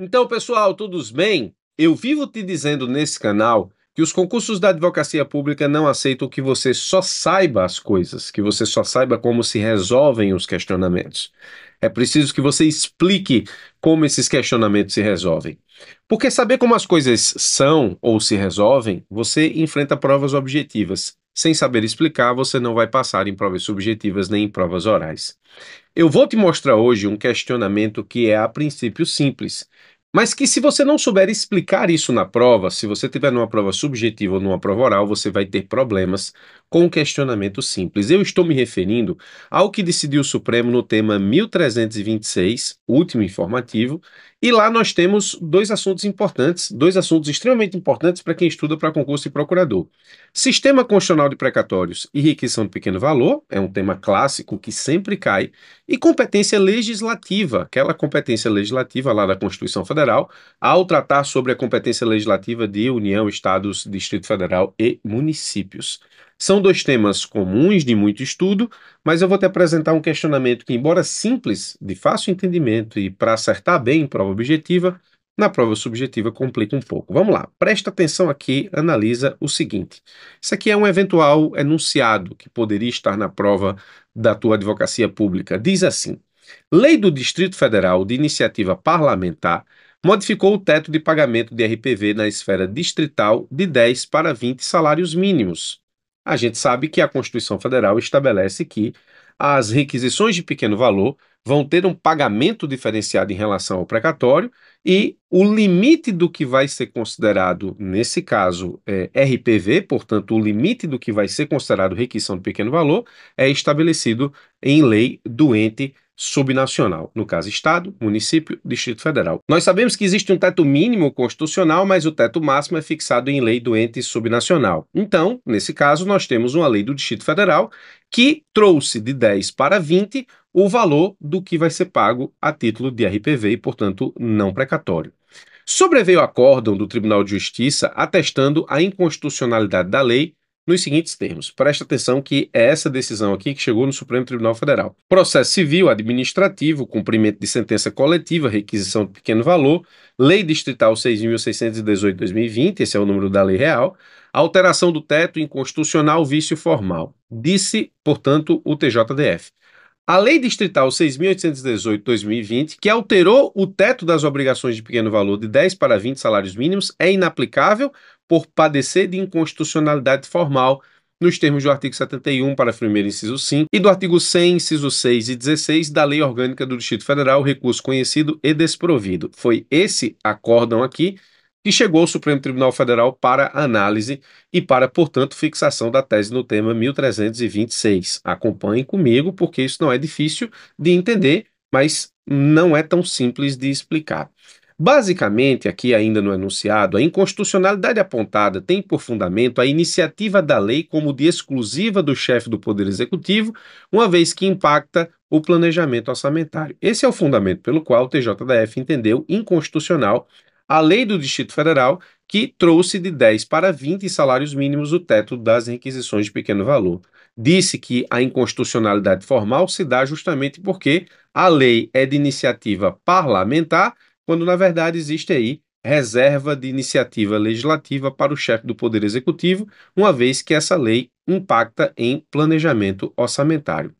Então, pessoal, todos bem? Eu vivo te dizendo nesse canal que os concursos da advocacia pública não aceitam que você só saiba as coisas, que você só saiba como se resolvem os questionamentos. É preciso que você explique como esses questionamentos se resolvem. Porque saber como as coisas são ou se resolvem, você enfrenta provas objetivas sem saber explicar, você não vai passar em provas subjetivas nem em provas orais. Eu vou te mostrar hoje um questionamento que é a princípio simples, mas que se você não souber explicar isso na prova, se você tiver numa prova subjetiva ou numa prova oral, você vai ter problemas com o questionamento simples. Eu estou me referindo ao que decidiu o Supremo no tema 1326, último informativo, e lá nós temos dois assuntos importantes, dois assuntos extremamente importantes para quem estuda para concurso e procurador. Sistema constitucional de precatórios e requisição de pequeno valor, é um tema clássico que sempre cai, e competência legislativa, aquela competência legislativa lá da Constituição Federal, ao tratar sobre a competência legislativa de União, Estados, Distrito Federal e municípios. São dois temas comuns de muito estudo, mas eu vou te apresentar um questionamento que, embora simples, de fácil entendimento e para acertar bem em prova objetiva, na prova subjetiva complica um pouco. Vamos lá, presta atenção aqui, analisa o seguinte. Isso aqui é um eventual enunciado que poderia estar na prova da tua advocacia pública. Diz assim: Lei do Distrito Federal de Iniciativa Parlamentar modificou o teto de pagamento de RPV na esfera distrital de 10 para 20 salários mínimos. A gente sabe que a Constituição Federal estabelece que as requisições de pequeno valor vão ter um pagamento diferenciado em relação ao precatório e o limite do que vai ser considerado, nesse caso, é, RPV, portanto, o limite do que vai ser considerado requisição de pequeno valor, é estabelecido em lei do ente subnacional, no caso Estado, município, Distrito Federal. Nós sabemos que existe um teto mínimo constitucional, mas o teto máximo é fixado em lei do ente subnacional. Então, nesse caso, nós temos uma lei do Distrito Federal que trouxe de 10 para 20 o valor do que vai ser pago a título de RPV e, portanto, não precatório. Sobreveio acórdão do Tribunal de Justiça atestando a inconstitucionalidade da lei nos seguintes termos. Presta atenção que é essa decisão aqui que chegou no Supremo Tribunal Federal. Processo civil, administrativo, cumprimento de sentença coletiva, requisição de pequeno valor, Lei Distrital 6.618-2020, esse é o número da lei real, alteração do teto inconstitucional, vício formal. Disse, portanto, o TJDF. A Lei Distrital 6.818-2020, que alterou o teto das obrigações de pequeno valor de 10 para 20 salários mínimos, é inaplicável por padecer de inconstitucionalidade formal nos termos do artigo 71, para primeiro inciso 5, e do artigo 100, inciso 6 e 16 da Lei Orgânica do Distrito Federal, recurso conhecido e desprovido. Foi esse acórdão aqui e chegou ao Supremo Tribunal Federal para análise e para, portanto, fixação da tese no tema 1326. Acompanhem comigo, porque isso não é difícil de entender, mas não é tão simples de explicar. Basicamente, aqui ainda no enunciado, a inconstitucionalidade apontada tem por fundamento a iniciativa da lei como de exclusiva do chefe do Poder Executivo, uma vez que impacta o planejamento orçamentário. Esse é o fundamento pelo qual o TJDF entendeu inconstitucional a lei do Distrito Federal, que trouxe de 10 para 20 salários mínimos o teto das requisições de pequeno valor. Disse que a inconstitucionalidade formal se dá justamente porque a lei é de iniciativa parlamentar, quando na verdade existe aí reserva de iniciativa legislativa para o chefe do Poder Executivo, uma vez que essa lei impacta em planejamento orçamentário.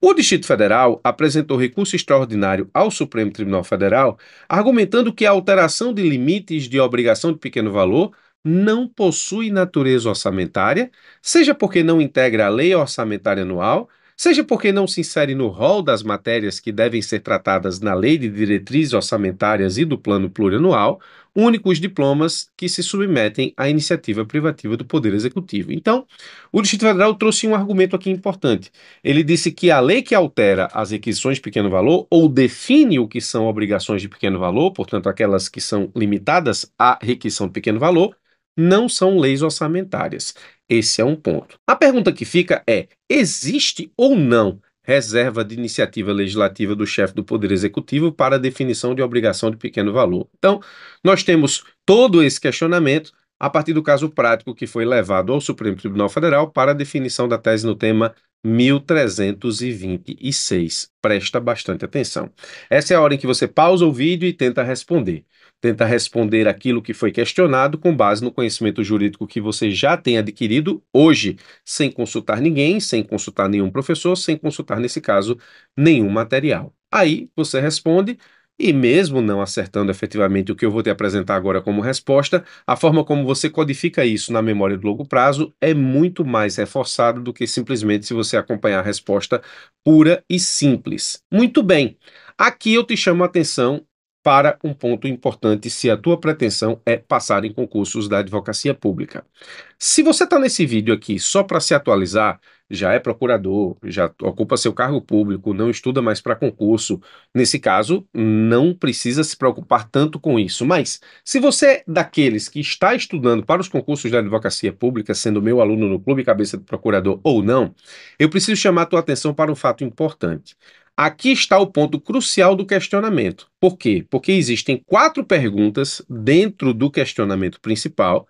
O Distrito Federal apresentou recurso extraordinário ao Supremo Tribunal Federal, argumentando que a alteração de limites de obrigação de pequeno valor não possui natureza orçamentária, seja porque não integra a lei orçamentária anual, seja porque não se insere no rol das matérias que devem ser tratadas na Lei de Diretrizes Orçamentárias e do Plano Plurianual, únicos diplomas que se submetem à iniciativa privativa do Poder Executivo. Então, o Distrito Federal trouxe um argumento aqui importante. Ele disse que a lei que altera as requisições de pequeno valor ou define o que são obrigações de pequeno valor, portanto, aquelas que são limitadas à requisição de pequeno valor, não são leis orçamentárias. Esse é um ponto. A pergunta que fica é: existe ou não reserva de iniciativa legislativa do chefe do Poder Executivo para definição de obrigação de pequeno valor? Então, nós temos todo esse questionamento a partir do caso prático que foi levado ao Supremo Tribunal Federal para a definição da tese no tema 1326. Presta bastante atenção. Essa é a hora em que você pausa o vídeo e tenta responder tenta responder aquilo que foi questionado com base no conhecimento jurídico que você já tem adquirido hoje, sem consultar ninguém, sem consultar nenhum professor, sem consultar, nesse caso, nenhum material. Aí você responde. E mesmo não acertando efetivamente o que eu vou te apresentar agora como resposta, a forma como você codifica isso na memória de longo prazo é muito mais reforçada do que simplesmente se você acompanhar a resposta pura e simples. Muito bem, aqui eu te chamo a atenção para um ponto importante se a tua pretensão é passar em concursos da advocacia pública. Se você está nesse vídeo aqui só para se atualizar, já é procurador, já ocupa seu cargo público, não estuda mais para concurso, nesse caso, não precisa se preocupar tanto com isso. Mas, se você é daqueles que está estudando para os concursos da advocacia pública, sendo meu aluno no Clube Cabeça de Procurador ou não, eu preciso chamar a tua atenção para um fato importante. Aqui está o ponto crucial do questionamento. Por quê? Porque existem quatro perguntas dentro do questionamento principal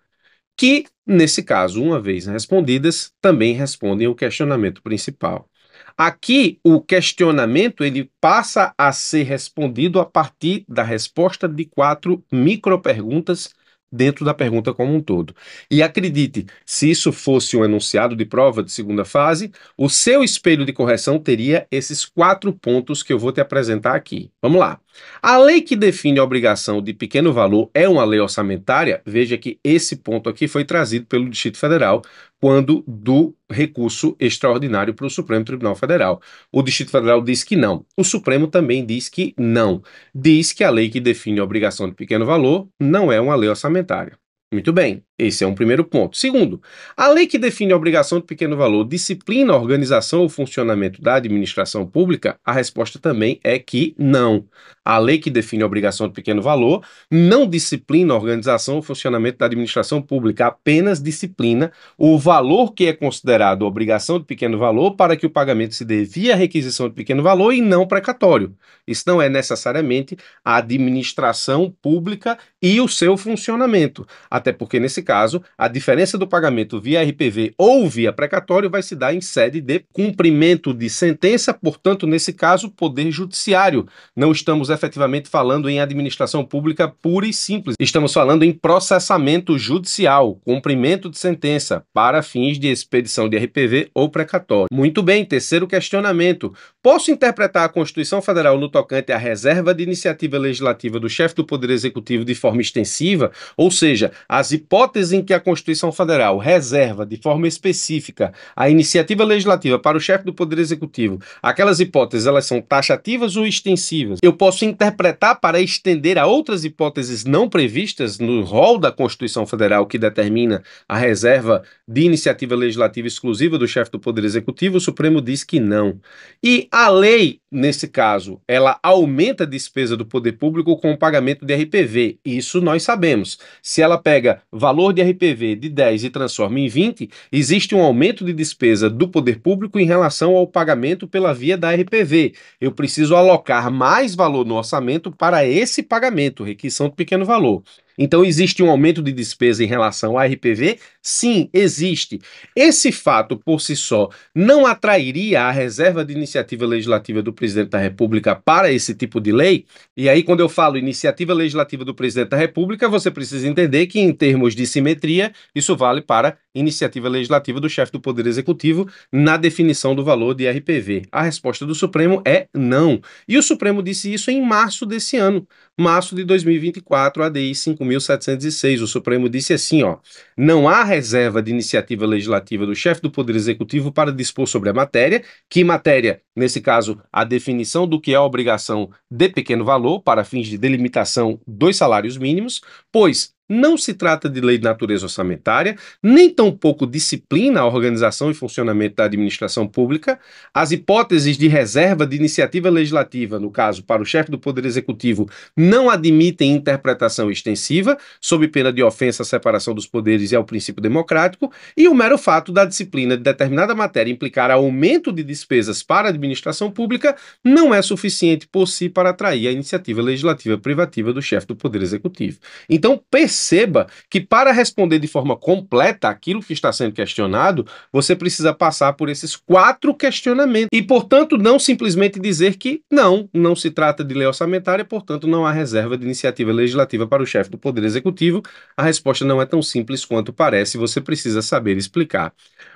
que, nesse caso, uma vez respondidas, também respondem o questionamento principal. Aqui o questionamento ele passa a ser respondido a partir da resposta de quatro microperguntas dentro da pergunta como um todo. E acredite, se isso fosse um enunciado de prova de segunda fase, o seu espelho de correção teria esses quatro pontos que eu vou te apresentar aqui. Vamos lá. A lei que define a obrigação de pequeno valor é uma lei orçamentária? Veja que esse ponto aqui foi trazido pelo Distrito Federal quando do recurso extraordinário para o Supremo Tribunal Federal. O Distrito Federal diz que não. O Supremo também diz que não. Diz que a lei que define a obrigação de pequeno valor não é uma lei orçamentária. Muito bem, esse é um primeiro ponto. Segundo, a lei que define a obrigação de pequeno valor disciplina a organização ou funcionamento da administração pública? A resposta também é que não. A lei que define a obrigação de pequeno valor não disciplina a organização ou funcionamento da administração pública, apenas disciplina o valor que é considerado obrigação de pequeno valor para que o pagamento se devia à requisição de pequeno valor e não precatório. Isso não é necessariamente a administração pública e o seu funcionamento, até porque nesse caso a diferença do pagamento via RPV ou via precatório vai se dar em sede de cumprimento de sentença, portanto, nesse caso, poder judiciário. Não estamos efetivamente falando em administração pública pura e simples. Estamos falando em processamento judicial, cumprimento de sentença, para fins de expedição de RPV ou precatório. Muito bem, terceiro questionamento. Posso interpretar a Constituição Federal no tocante à reserva de iniciativa legislativa do chefe do Poder Executivo de forma extensiva, ou seja, as hipóteses em que a Constituição Federal reserva de forma específica a iniciativa legislativa para o chefe do Poder Executivo, aquelas hipóteses elas são taxativas ou extensivas? Eu posso posso interpretar para estender a outras hipóteses não previstas no rol da Constituição Federal que determina a reserva de iniciativa legislativa exclusiva do chefe do Poder Executivo, o Supremo diz que não. E a lei, nesse caso, ela aumenta a despesa do poder público com o pagamento de RPV. Isso nós sabemos. Se ela pega valor de RPV de 10 e transforma em 20, existe um aumento de despesa do poder público em relação ao pagamento pela via da RPV. Eu preciso alocar mais valor no orçamento para esse pagamento, requisição de pequeno valor. Então, existe um aumento de despesa em relação ao RPV? Sim, existe. Esse fato, por si só, não atrairia a reserva de iniciativa legislativa do presidente da República para esse tipo de lei? E aí, quando eu falo iniciativa legislativa do presidente da República, você precisa entender que, em termos de simetria, isso vale para iniciativa legislativa do chefe do Poder Executivo na definição do valor de RPV? A resposta do Supremo é não. E o Supremo disse isso em março desse ano, março de 2024, ADI 5.000. 1706, o Supremo disse assim, ó: "Não há reserva de iniciativa legislativa do chefe do Poder Executivo para dispor sobre a matéria, que matéria, nesse caso, a definição do que é obrigação de pequeno valor para fins de delimitação dos salários mínimos, pois não se trata de lei de natureza orçamentária, nem tampouco disciplina a organização e funcionamento da administração pública. As hipóteses de reserva de iniciativa legislativa, no caso, para o chefe do Poder Executivo, não admitem interpretação extensiva, sob pena de ofensa à separação dos poderes e ao princípio democrático, e o mero fato da disciplina de determinada matéria implicar aumento de despesas para a administração pública não é suficiente por si para atrair a iniciativa legislativa privativa do chefe do Poder Executivo. Então, perceba perceba que para responder de forma completa aquilo que está sendo questionado, você precisa passar por esses quatro questionamentos. E, portanto, não simplesmente dizer que não, não se trata de lei orçamentária, portanto, não há reserva de iniciativa legislativa para o chefe do Poder Executivo. A resposta não é tão simples quanto parece, você precisa saber explicar.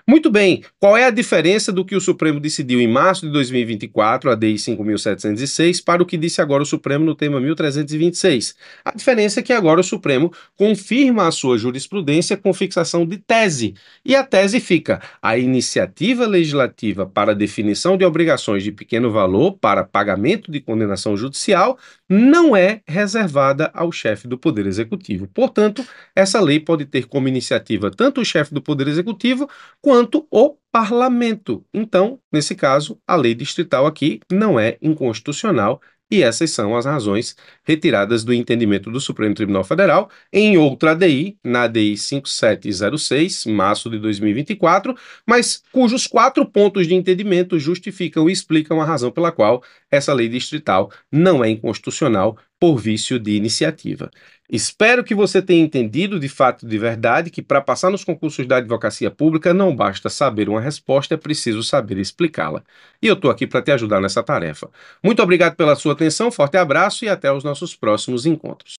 Muito bem, qual é a diferença do que o Supremo decidiu em março de 2024, a DI 5706, para o que disse agora o Supremo no tema 1326? A diferença é que agora o Supremo confirma a sua jurisprudência com fixação de tese. E a tese fica: a iniciativa legislativa para definição de obrigações de pequeno valor para pagamento de condenação judicial não é reservada ao chefe do Poder Executivo. Portanto, essa lei pode ter como iniciativa tanto o chefe do Poder Executivo quanto o parlamento. Então, nesse caso, a lei distrital aqui não é inconstitucional e essas são as razões retiradas do entendimento do Supremo Tribunal Federal em outra ADI, na ADI 5706, março de 2024, mas cujos quatro pontos de entendimento justificam e explicam a razão pela qual essa lei distrital não é inconstitucional por vício de iniciativa. Espero que você tenha entendido de fato de verdade que para passar nos concursos da advocacia pública não basta saber uma resposta, é preciso saber explicá-la. E eu estou aqui para te ajudar nessa tarefa. Muito obrigado pela sua atenção, forte abraço e até os nossos próximos encontros.